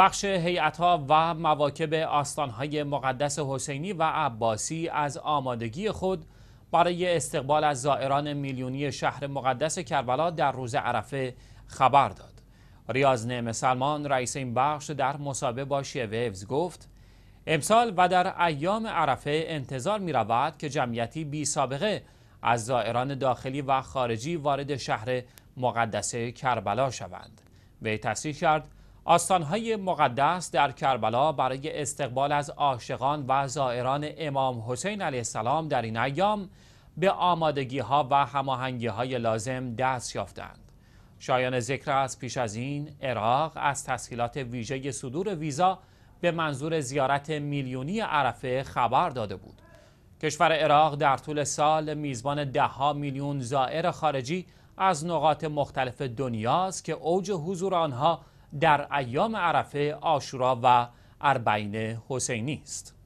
بخش ها و مواکب های مقدس حسینی و عباسی از آمادگی خود برای استقبال از زائران میلیونی شهر مقدس کربلا در روز عرفه خبر داد. ریاض نعم سلمان رئیس این بخش در مصابه با شیوهوز گفت امسال و در ایام عرفه انتظار می رود که جمعیتی بی سابقه از زائران داخلی و خارجی وارد شهر مقدس کربلا شوند. وی تصریح کرد آستانهای مقدس در کربلا برای استقبال از عاشقان و زائران امام حسین علیه السلام در این ایام به آمادگی ها و هماهنگی های لازم دست یافتند. شایان ذکر است پیش از این عراق از تسهیلات ویژه صدور ویزا به منظور زیارت میلیونی عرفه خبر داده بود. کشور عراق در طول سال میزبان دهها میلیون زائر خارجی از نقاط مختلف دنیاست که اوج حضور آنها در ایام عرفه آشورا و اربعین حسینی است